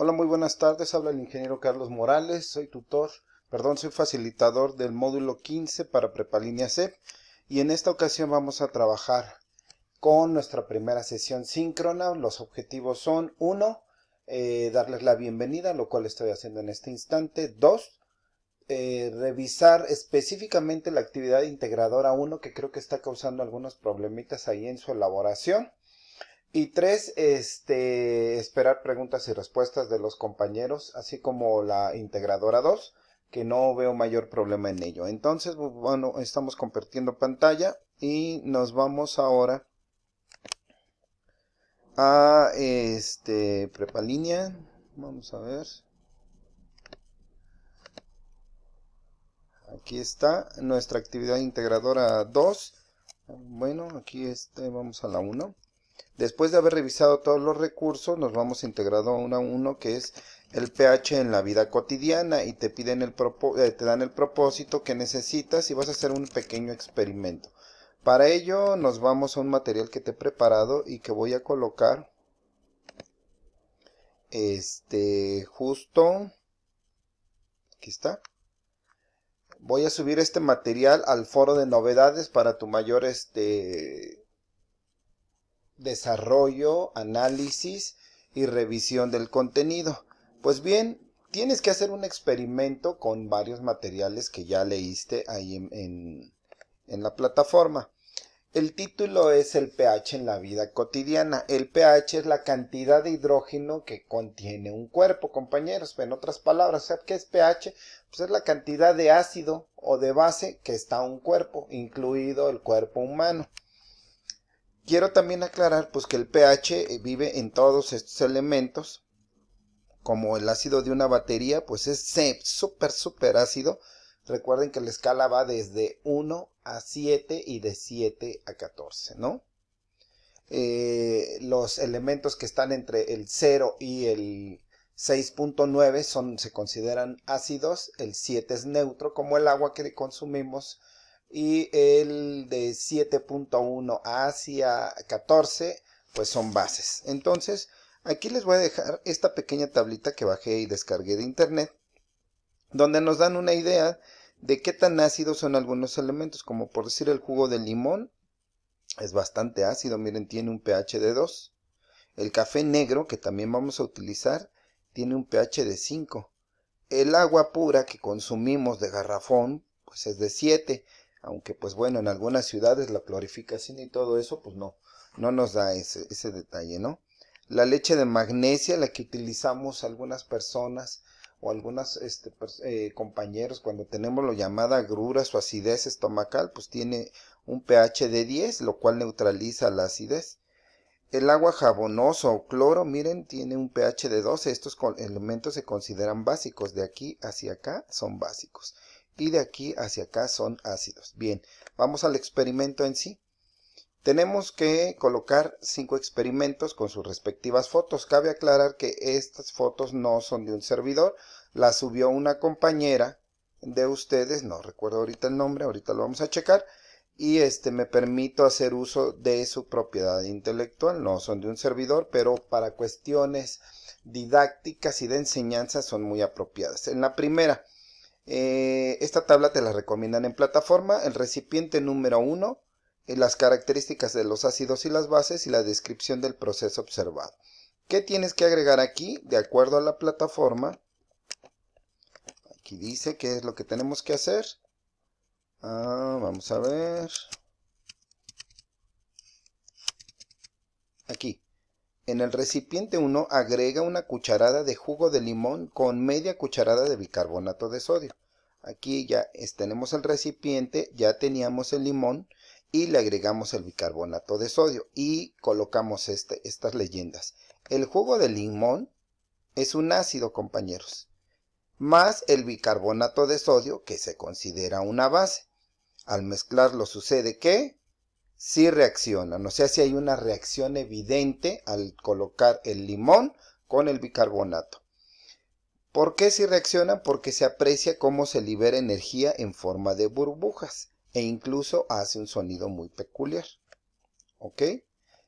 Hola, muy buenas tardes. Habla el ingeniero Carlos Morales. Soy tutor, perdón, soy facilitador del módulo 15 para Prepalínea C Y en esta ocasión vamos a trabajar con nuestra primera sesión síncrona. Los objetivos son uno eh, darles la bienvenida, lo cual estoy haciendo en este instante. dos eh, revisar específicamente la actividad integradora 1 que creo que está causando algunos problemitas ahí en su elaboración. Y tres, este, esperar preguntas y respuestas de los compañeros, así como la integradora 2, que no veo mayor problema en ello. Entonces, bueno, estamos compartiendo pantalla y nos vamos ahora a este prepa línea. Vamos a ver. Aquí está nuestra actividad integradora 2. Bueno, aquí este, vamos a la 1. Después de haber revisado todos los recursos, nos vamos integrado uno a uno, que es el pH en la vida cotidiana y te piden el eh, te dan el propósito que necesitas y vas a hacer un pequeño experimento. Para ello nos vamos a un material que te he preparado y que voy a colocar este justo aquí está voy a subir este material al foro de novedades para tu mayor este desarrollo, análisis y revisión del contenido. Pues bien, tienes que hacer un experimento con varios materiales que ya leíste ahí en, la plataforma. El título es el pH en la vida cotidiana. El pH es la cantidad de hidrógeno que contiene un cuerpo, compañeros. En otras palabras, qué es pH? Pues es la cantidad de ácido o de base que está un cuerpo, incluido el cuerpo humano. Quiero también aclarar pues que el pH eh, vive en todos estos elementos, como el ácido de una batería, pues es súper, súper ácido. Recuerden que la escala va desde 1 a 7 y de 7 a 14, ¿no? Eh, los elementos que están entre el 0 y el 6.9 se consideran ácidos, el 7 es neutro, como el agua que consumimos, y el de 7.1 hacia 14 pues son bases. Entonces aquí les voy a dejar esta pequeña tablita que bajé y descargué de internet donde nos dan una idea de qué tan ácidos son algunos elementos como por decir el jugo de limón es bastante ácido, miren tiene un pH de 2. El café negro que también vamos a utilizar tiene un pH de 5. El agua pura que consumimos de garrafón pues es de 7 aunque pues bueno, en algunas ciudades la clorificación y todo eso, pues no, no nos da ese, detalle, ¿no? La leche de magnesia, la que utilizamos algunas personas o algunos este, eh, compañeros cuando tenemos lo llamada agruras o acidez estomacal, pues tiene un pH de 10, lo cual neutraliza la acidez. El agua jabonosa o cloro, miren, tiene un pH de 12. Estos elementos se consideran básicos. De aquí hacia acá son básicos y de aquí hacia acá son ácidos. Bien, vamos al experimento en sí. Tenemos que colocar cinco experimentos con sus respectivas fotos. Cabe aclarar que estas fotos no son de un servidor, las subió una compañera de ustedes, no recuerdo ahorita el nombre, ahorita lo vamos a checar, y este me permito hacer uso de su propiedad intelectual, no son de un servidor, pero para cuestiones didácticas y de enseñanza son muy apropiadas. En la primera, eh, esta tabla te la recomiendan en plataforma, el recipiente número 1, eh, las características de los ácidos y las bases y la descripción del proceso observado. ¿Qué tienes que agregar aquí? De acuerdo a la plataforma, aquí dice qué es lo que tenemos que hacer. Ah, vamos a ver. Aquí. En el recipiente 1 agrega una cucharada de jugo de limón con media cucharada de bicarbonato de sodio. Aquí ya tenemos el recipiente, ya teníamos el limón y le agregamos el bicarbonato de sodio y colocamos este, estas leyendas. El jugo de limón es un ácido, compañeros, más el bicarbonato de sodio que se considera una base. Al mezclarlo sucede que sí reaccionan, o sea, si hay una reacción evidente al colocar el limón con el bicarbonato. ¿Por qué si reaccionan? Porque se aprecia cómo se libera energía en forma de burbujas e incluso hace un sonido muy peculiar. ¿Ok?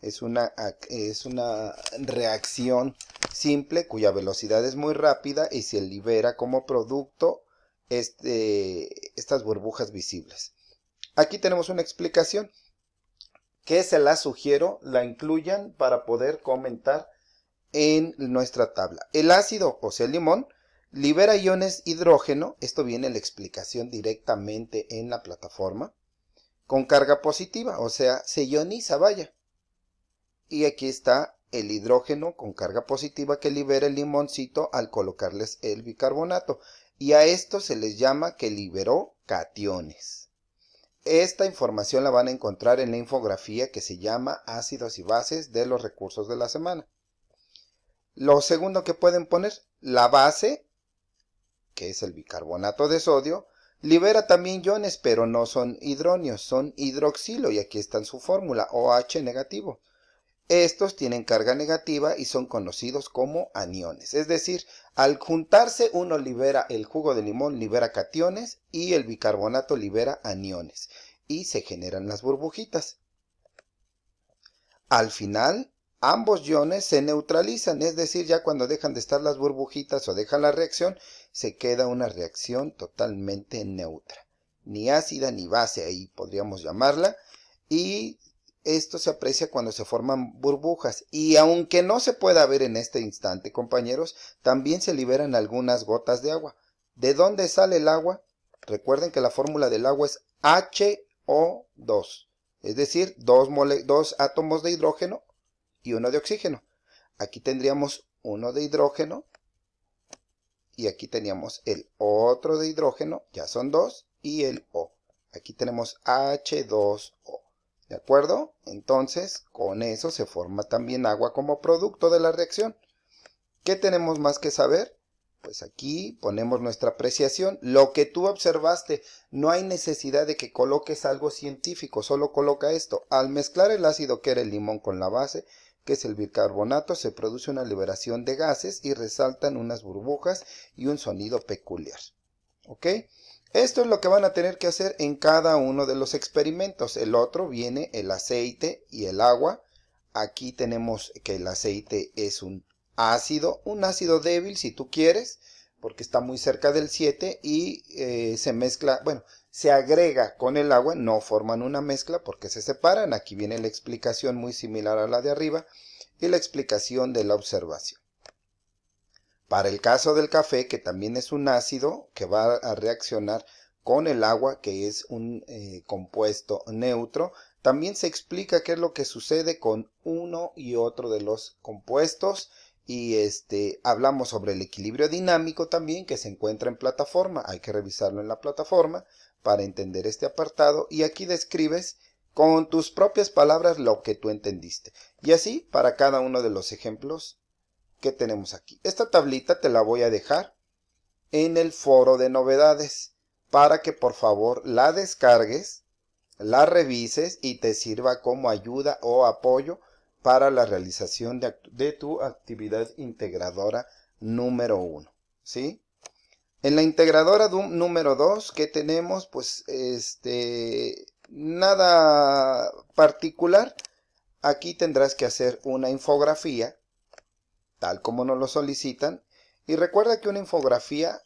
Es una, es una reacción simple cuya velocidad es muy rápida y se libera como producto este, estas burbujas visibles. Aquí tenemos una explicación que se la sugiero, la incluyan para poder comentar en nuestra tabla. El ácido, o sea, el limón, libera iones hidrógeno, esto viene la explicación directamente en la plataforma, con carga positiva, o sea, se ioniza, vaya. Y aquí está el hidrógeno con carga positiva que libera el limoncito al colocarles el bicarbonato. Y a esto se les llama que liberó cationes. Esta información la van a encontrar en la infografía que se llama Ácidos y bases de los recursos de la semana. Lo segundo que pueden poner, la base, que es el bicarbonato de sodio, libera también iones, pero no son hidróneos, son hidroxilo, y aquí está en su fórmula, OH negativo. Estos tienen carga negativa y son conocidos como aniones. Es decir, al juntarse uno libera, el jugo de limón libera cationes y el bicarbonato libera aniones y se generan las burbujitas. Al final, ambos iones se neutralizan, es decir, ya cuando dejan de estar las burbujitas o dejan la reacción, se queda una reacción totalmente neutra, ni ácida ni base, ahí podríamos llamarla, y esto se aprecia cuando se forman burbujas y aunque no se pueda ver en este instante, compañeros, también se liberan algunas gotas de agua. ¿De dónde sale el agua? Recuerden que la fórmula del agua es HO2, es decir, dos, dos átomos de hidrógeno y uno de oxígeno. Aquí tendríamos uno de hidrógeno y aquí teníamos el otro de hidrógeno, ya son dos, y el O. Aquí tenemos H2O. ¿De acuerdo? Entonces, con eso se forma también agua como producto de la reacción. ¿Qué tenemos más que saber? Pues aquí ponemos nuestra apreciación. Lo que tú observaste, no hay necesidad de que coloques algo científico, solo coloca esto. Al mezclar el ácido que era el limón con la base, que es el bicarbonato, se produce una liberación de gases y resaltan unas burbujas y un sonido peculiar. ¿Ok? Esto es lo que van a tener que hacer en cada uno de los experimentos. El otro viene el aceite y el agua. Aquí tenemos que el aceite es un ácido, un ácido débil si tú quieres, porque está muy cerca del 7 y eh, se mezcla, bueno, se agrega con el agua, no forman una mezcla porque se separan. Aquí viene la explicación muy similar a la de arriba y la explicación de la observación. Para el caso del café, que también es un ácido que va a reaccionar con el agua, que es un eh, compuesto neutro, también se explica qué es lo que sucede con uno y otro de los compuestos y este, hablamos sobre el equilibrio dinámico también que se encuentra en plataforma. Hay que revisarlo en la plataforma para entender este apartado. Y aquí describes con tus propias palabras lo que tú entendiste. Y así para cada uno de los ejemplos que tenemos aquí. Esta tablita te la voy a dejar en el foro de novedades para que por favor la descargues, la revises y te sirva como ayuda o apoyo para la realización de, tu actividad integradora número 1. ¿Sí? En la integradora número 2 que tenemos, pues, este, nada particular. Aquí tendrás que hacer una infografía, tal como nos lo solicitan. Y recuerda que una infografía,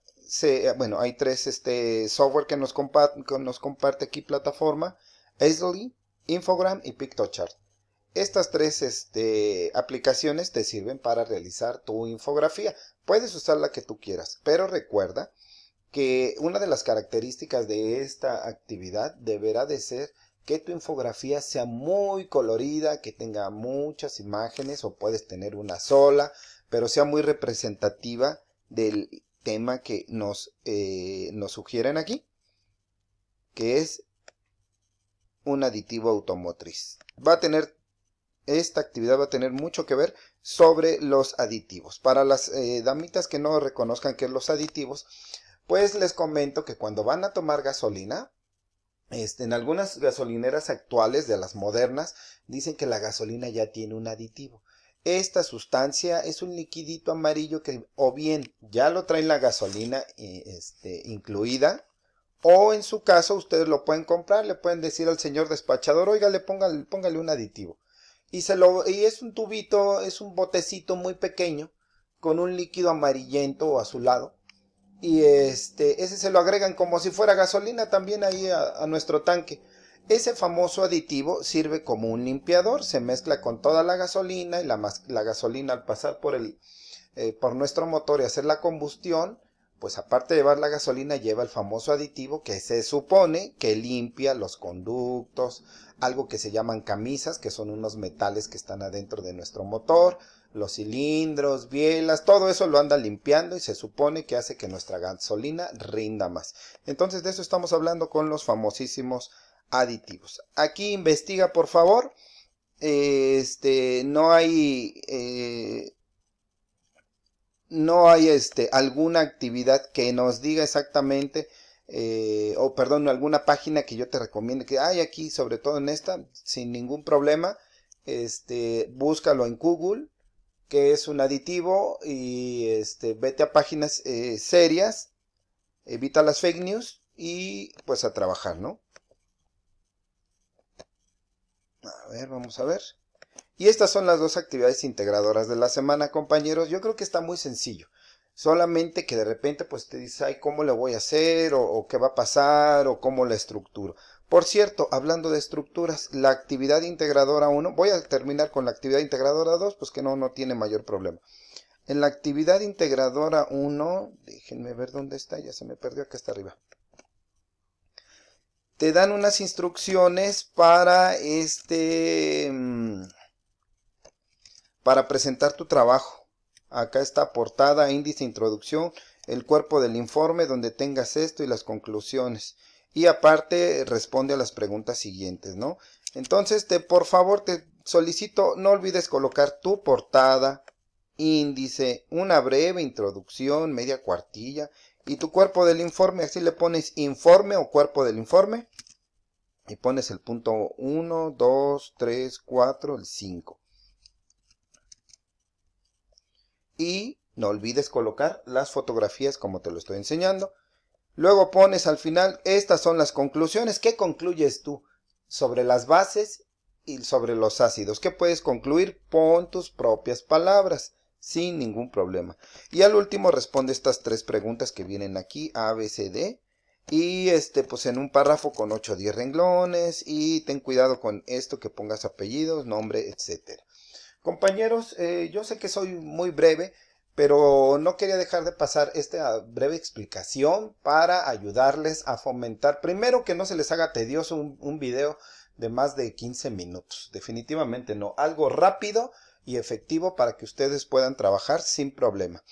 bueno, hay tres este, software que nos, comparte aquí plataforma, easily, Infogram y PictoChart. Estas tres este, aplicaciones te sirven para realizar tu infografía. Puedes usar la que tú quieras, pero recuerda que una de las características de esta actividad deberá de ser que tu infografía sea muy colorida, que tenga muchas imágenes o puedes tener una sola, pero sea muy representativa del tema que nos, eh, nos sugieren aquí, que es un aditivo automotriz. Va a tener esta actividad va a tener mucho que ver sobre los aditivos. Para las eh, damitas que no reconozcan que es los aditivos, pues les comento que cuando van a tomar gasolina, este, en algunas gasolineras actuales de las modernas, dicen que la gasolina ya tiene un aditivo. Esta sustancia es un liquidito amarillo que o bien ya lo traen la gasolina eh, este, incluida, o en su caso ustedes lo pueden comprar, le pueden decir al señor despachador, oiga, le póngale un aditivo y, se lo, y es un tubito, es un botecito muy pequeño con un líquido amarillento o azulado. Y este, ese se lo agregan como si fuera gasolina también ahí a, nuestro tanque. Ese famoso aditivo sirve como un limpiador, se mezcla con toda la gasolina y la, gasolina al pasar por, el, eh, por nuestro motor y hacer la combustión pues aparte de llevar la gasolina, lleva el famoso aditivo que se supone que limpia los conductos, algo que se llaman camisas, que son unos metales que están adentro de nuestro motor, los cilindros, bielas, todo eso lo anda limpiando y se supone que hace que nuestra gasolina rinda más. Entonces de eso estamos hablando con los famosísimos aditivos. Aquí investiga por favor, este, no hay... Eh, no hay este, alguna actividad que nos diga exactamente, eh, o perdón, alguna página que yo te recomiende, que hay aquí, sobre todo en esta, sin ningún problema, este, búscalo en Google, que es un aditivo, y este, vete a páginas eh, serias, evita las fake news y pues a trabajar, ¿no? A ver, vamos a ver. Y estas son las dos actividades integradoras de la semana, compañeros. Yo creo que está muy sencillo. Solamente que de repente pues te dice, ay, ¿cómo lo voy a hacer? O, qué va a pasar? O cómo la estructuro. Por cierto, hablando de estructuras, la actividad integradora 1, voy a terminar con la actividad integradora 2, pues que no, no tiene mayor problema. En la actividad integradora 1, déjenme ver dónde está, ya se me perdió, acá está arriba te dan unas instrucciones para este mm, para presentar tu trabajo. Acá está portada, índice, introducción, el cuerpo del informe donde tengas esto y las conclusiones. Y aparte responde a las preguntas siguientes, ¿no? Entonces, te, por favor, te solicito, no olvides colocar tu portada, índice, una breve introducción, media cuartilla, y tu cuerpo del informe, así le pones informe o cuerpo del informe, y pones el punto 1, 2, 3, 4, el 5. y no olvides colocar las fotografías como te lo estoy enseñando. Luego pones al final, estas son las conclusiones. ¿Qué concluyes tú sobre las bases y sobre los ácidos? ¿Qué puedes concluir? Pon tus propias palabras sin ningún problema. Y al último responde estas tres preguntas que vienen aquí, A, B, C, D. Y este, pues en un párrafo con 8 o 10 renglones. Y ten cuidado con esto que pongas apellidos, nombre, etcétera. Compañeros, eh, yo sé que soy muy breve, pero no quería dejar de pasar esta breve explicación para ayudarles a fomentar, primero que no se les haga tedioso un, un video de más de 15 minutos, definitivamente no, algo rápido y efectivo para que ustedes puedan trabajar sin problema.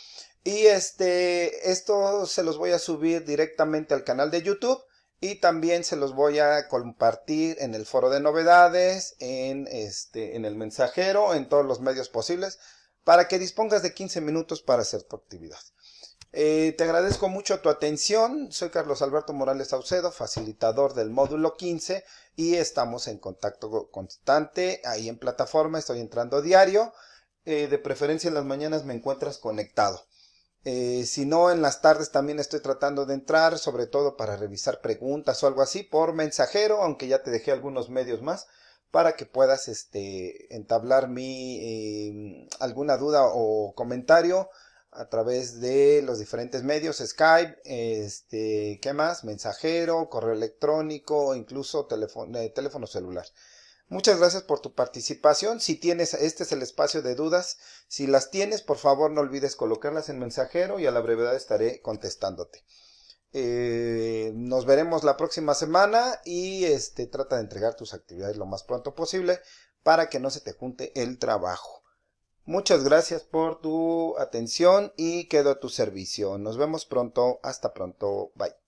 Y este, esto se los voy a subir directamente al canal de YouTube y también se los voy a compartir en el foro de novedades, en, este, en el mensajero, en todos los medios posibles, para que dispongas de 15 minutos para hacer tu actividad. Eh, te agradezco mucho tu atención. Soy Carlos Alberto Morales Saucedo, facilitador del módulo 15 y estamos en contacto constante ahí en plataforma. Estoy entrando diario. Eh, de preferencia en las mañanas me encuentras conectado. Eh, si no, en las tardes también estoy tratando de entrar, sobre todo para revisar preguntas o algo así por mensajero, aunque ya te dejé algunos medios más para que puedas este, entablar mi, em, alguna duda o comentario a través de los diferentes medios, Skype, este, ¿qué más? Mensajero, correo electrónico, incluso eh, teléfono celular. Muchas gracias por tu participación. Si tienes, este es el espacio de dudas. Si las tienes, por favor no olvides colocarlas en mensajero y a la brevedad estaré contestándote. Eh, nos veremos la próxima semana y este, trata de entregar tus actividades lo más pronto posible para que no se te junte el trabajo. Muchas gracias por tu atención y quedo a tu servicio. Nos vemos pronto. Hasta pronto. Bye.